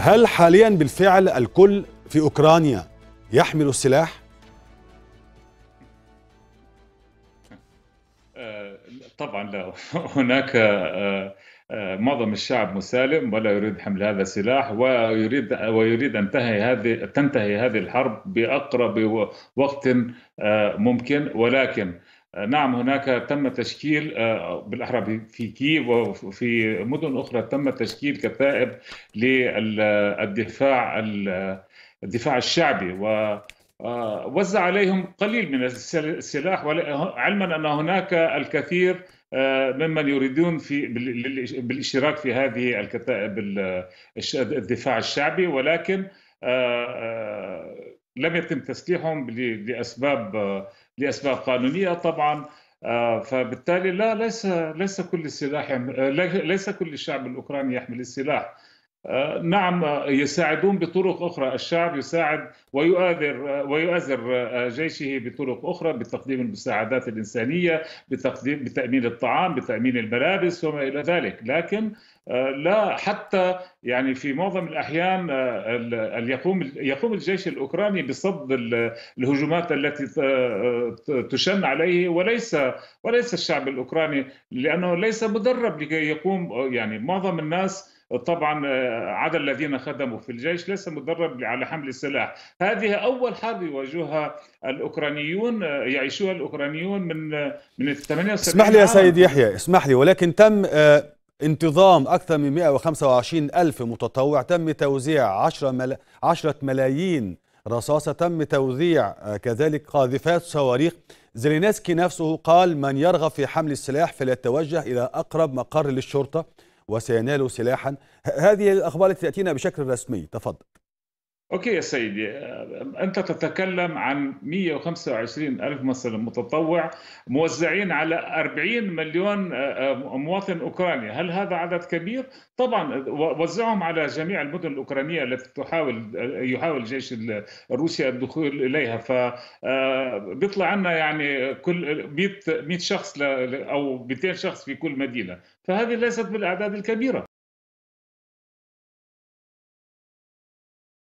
هل حاليا بالفعل الكل في أوكرانيا يحمل السلاح؟ أه، طبعا لا هناك أه، أه، معظم الشعب مسالم ولا يريد حمل هذا السلاح ويريد ويريد ان تنتهي هذه تنتهي هذه الحرب باقرب وقت ممكن ولكن آه، نعم هناك تم تشكيل آه، بالاحرى في كييف وفي مدن اخرى تم تشكيل كتائب للدفاع الدفاع الشعبي و آه، وزع عليهم قليل من السلاح علما ان هناك الكثير ممن يريدون في بالاشتراك في هذه الكتائب الدفاع الشعبي ولكن لم يتم تسليحهم لاسباب لاسباب قانونيه طبعا آه، فبالتالي لا ليس ليس كل السلاح آه، ليس كل الشعب الاوكراني يحمل السلاح آه، نعم آه، يساعدون بطرق اخرى، الشعب يساعد ويؤازر آه، ويؤازر جيشه بطرق اخرى بتقديم المساعدات الانسانيه، بتقديم بتامين الطعام، بتامين الملابس وما الى ذلك، لكن لا حتى يعني في معظم الاحيان يقوم يقوم الجيش الاوكراني بصد الهجمات التي تشن عليه وليس وليس الشعب الاوكراني لانه ليس مدرب لكي يقوم يعني معظم الناس طبعا آه، عدد الذين خدموا في الجيش ليس مدرب على حمل السلاح هذه أول حرب يواجهها الأوكرانيون آه، يعيشوها الأوكرانيون من آه، من 78 اسمح لي يا سيد يحيى اسمح لي ولكن تم انتظام أكثر من 125 ألف متطوع تم توزيع 10 10 ملايين رصاصة تم توزيع كذلك قاذفات صواريخ زيلينسكي نفسه قال من يرغب في حمل السلاح فليتوجه إلى أقرب مقر للشرطة وسينال سلاحا هذه الأخبار التي تأتينا بشكل رسمي تفضل أوكي يا سيدي آه، أنت تتكلم عن 125 ألف مثلا متطوع موزعين على 40 مليون آه، آه، مواطن أوكراني هل هذا عدد كبير؟ طبعا وزعهم على جميع المدن الأوكرانية التي تحاول يحاول الجيش الروسي الدخول إليها ف بيطلع عنا يعني كل 100 شخص أو 200 شخص في كل مدينة فهذه ليست بالأعداد الكبيرة